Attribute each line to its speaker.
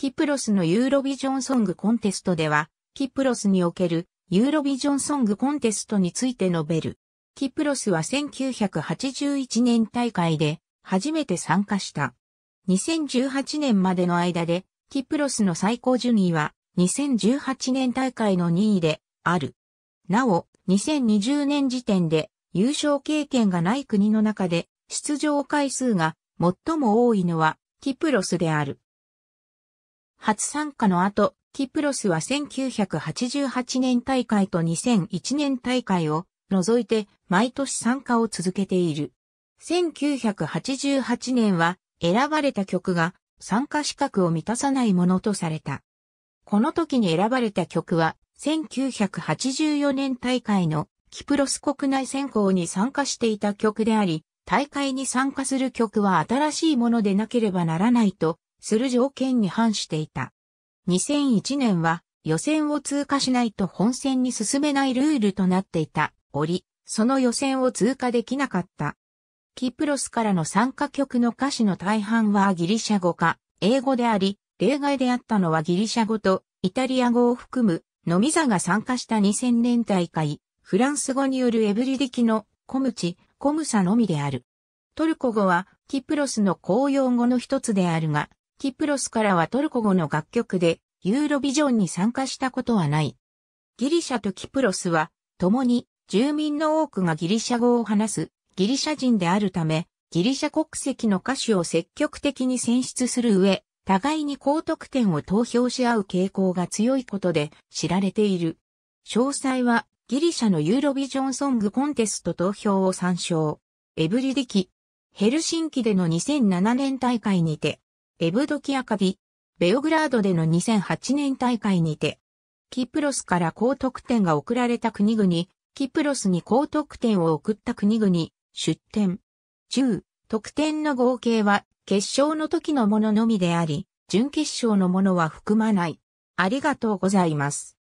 Speaker 1: キプロスのユーロビジョンソングコンテストでは、キプロスにおけるユーロビジョンソングコンテストについて述べる。キプロスは1981年大会で初めて参加した。2018年までの間で、キプロスの最高順位は2018年大会の2位である。なお、2020年時点で優勝経験がない国の中で出場回数が最も多いのはキプロスである。初参加の後、キプロスは1988年大会と2001年大会を除いて毎年参加を続けている。1988年は選ばれた曲が参加資格を満たさないものとされた。この時に選ばれた曲は1984年大会のキプロス国内選考に参加していた曲であり、大会に参加する曲は新しいものでなければならないとする条件に反していた。2001年は予選を通過しないと本戦に進めないルールとなっていた折、その予選を通過できなかった。キプロスからの参加曲の歌詞の大半はギリシャ語か英語であり、例外であったのはギリシャ語とイタリア語を含むノミザが参加した2000年大会、フランス語によるエブリディキのコムチ、コムサのみである。トルコ語はキプロスの公用語の一つであるが、キプロスからはトルコ語の楽曲でユーロビジョンに参加したことはない。ギリシャとキプロスは、共に住民の多くがギリシャ語を話すギリシャ人であるため、ギリシャ国籍の歌手を積極的に選出する上、互いに高得点を投票し合う傾向が強いことで知られている。詳細はギリシャのユーロビジョンソングコンテスト投票を参照。エブリディキ、ヘルシンキでの2007年大会にて、エブドキアカビ、ベオグラードでの2008年大会にて、キプロスから高得点が送られた国々、キプロスに高得点を送った国々、出展。中、得点の合計は、決勝の時のもののみであり、準決勝のものは含まない。ありがとうございます。